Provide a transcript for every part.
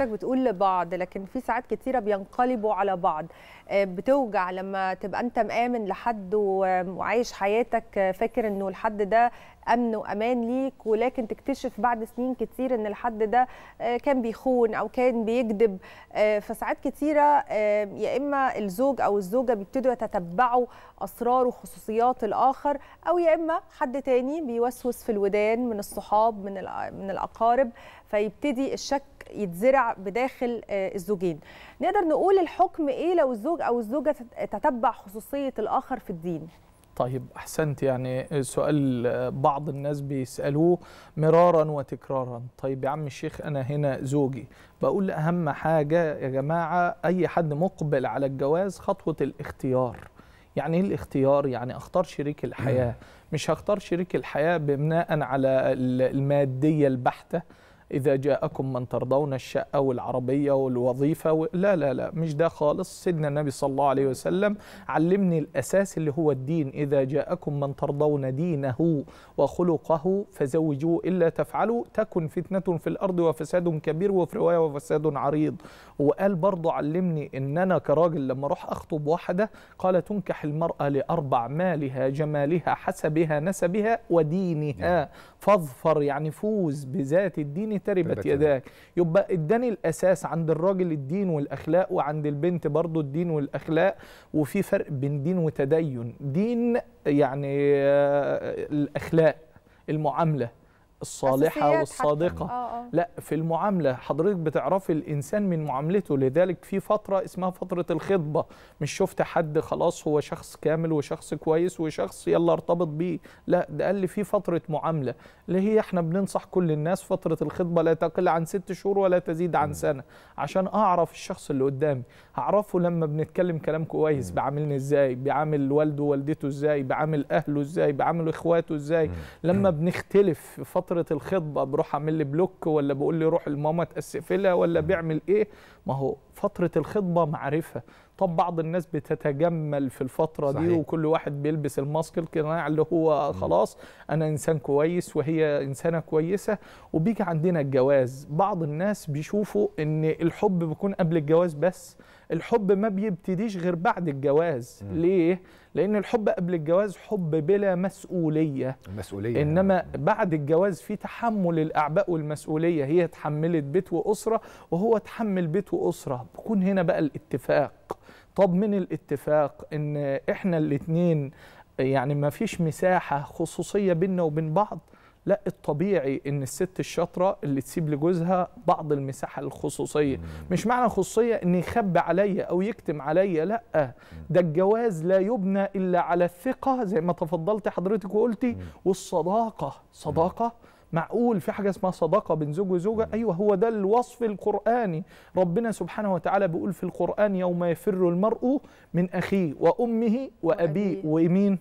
حضرتك بتقول لبعض لكن في ساعات كتيره بينقلبوا على بعض آه، بتوجع لما تبقى انت مآمن لحد وعايش حياتك آه، فاكر انه الحد ده امن وامان ليك ولكن تكتشف بعد سنين كتير ان الحد ده آه، كان بيخون او كان بيكذب فساعات كتيره يا اما الزوج او الزوجه بيبتدوا يتتبعوا اسرار وخصوصيات الاخر او يا اما حد تاني بيوسوس في الودان من الصحاب من من الاقارب فيبتدي الشك يتزرع بداخل آه، الزوجين نقدر نقول الحكم ايه لو الزوج او الزوجه تتبع خصوصيه الاخر في الدين طيب احسنت يعني سؤال آه، بعض الناس بيسالوه مرارا وتكرارا طيب يا عم الشيخ انا هنا زوجي بقول اهم حاجه يا جماعه اي حد مقبل على الجواز خطوه الاختيار يعني ايه الاختيار يعني اختار شريك الحياه مش هختار شريك الحياه بناء على الماديه البحته إذا جاءكم من ترضون الشقة والعربية والوظيفة و... لا لا لا مش ده خالص سيدنا النبي صلى الله عليه وسلم علمني الأساس اللي هو الدين إذا جاءكم من ترضون دينه وخلقه فزوجوه إلا تفعلوا تكن فتنة في الأرض وفساد كبير وفي رواية وفساد عريض وقال برضه علمني إن أنا كراجل لما أروح أخطب واحدة قال تنكح المرأة لأربع مالها جمالها حسبها نسبها ودينها نعم. فاظفر يعني فوز بذات الدين تربت يعني. يداك يبقى اداني الاساس عند الراجل الدين والاخلاق وعند البنت برضو الدين والاخلاق وفي فرق بين دين وتدين دين يعني آه، الاخلاق المعامله الصالحه والصادقه آه،, آه لا في المعامله حضرتك بتعرفي الانسان من معاملته لذلك في فتره اسمها فتره الخطبه مش شفت حد خلاص هو شخص كامل وشخص كويس وشخص يلا ارتبط بيه لا ده قال لي في فتره معامله اللي هي احنا بننصح كل الناس فتره الخطبه لا تقل عن ست شهور ولا تزيد عن سنه عشان اعرف الشخص اللي قدامي هعرفه لما بنتكلم كلام كويس بعاملني ازاي بيعامل والده ووالدته ازاي بيعامل اهله ازاي بيعامل اخواته ازاي لما بنختلف في فترة فتره الخطبه بروح اعمل لي بلوك ولا بقول لي روح لماما لها ولا بيعمل ايه ما هو فترة الخطبة معرفة طب بعض الناس بتتجمل في الفترة صحيح. دي وكل واحد بيلبس الماسك القناع اللي هو خلاص أنا إنسان كويس وهي إنسانة كويسة وبيجي عندنا الجواز بعض الناس بيشوفوا إن الحب بيكون قبل الجواز بس الحب ما بيبتديش غير بعد الجواز م. ليه؟ لأن الحب قبل الجواز حب بلا مسؤولية المسؤولية إنما بعد الجواز في تحمل الأعباء والمسؤولية هي تحملت بيت وأسرة وهو تحمل بيت وأسرة بكون هنا بقى الاتفاق طب من الاتفاق ان احنا الاثنين يعني ما فيش مساحه خصوصيه بيننا وبين بعض لا الطبيعي ان الست الشاطره اللي تسيب لجوزها بعض المساحه الخصوصيه مش معنى خصوصيه ان يخبي عليا او يكتم عليا لا ده الجواز لا يبنى الا على الثقه زي ما تفضلت حضرتك وقلتي والصداقه صداقه معقول في حاجه اسمها صداقه بين زوج وزوجه ايوه هو ده الوصف القراني ربنا سبحانه وتعالى بيقول في القران يوم يفر المرء من اخيه وامه وابيه ومين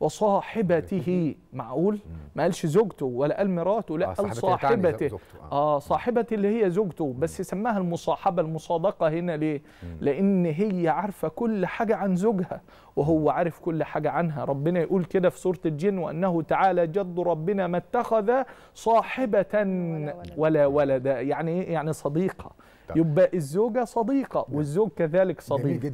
وصاحبته معقول ما قالش زوجته ولا قال مراته لا آه، قال صاحبته آه. اه صاحبتي اللي هي زوجته بس سماها المصاحبه المصادقه هنا ليه لان هي عارفه كل حاجه عن زوجها وهو عارف كل حاجه عنها ربنا يقول كده في سوره الجن وانه تعالى جد ربنا ما اتخذ صاحبه ولا ولدا يعني إيه؟ يعني صديقه يبقى الزوجه صديقه والزوج كذلك صديق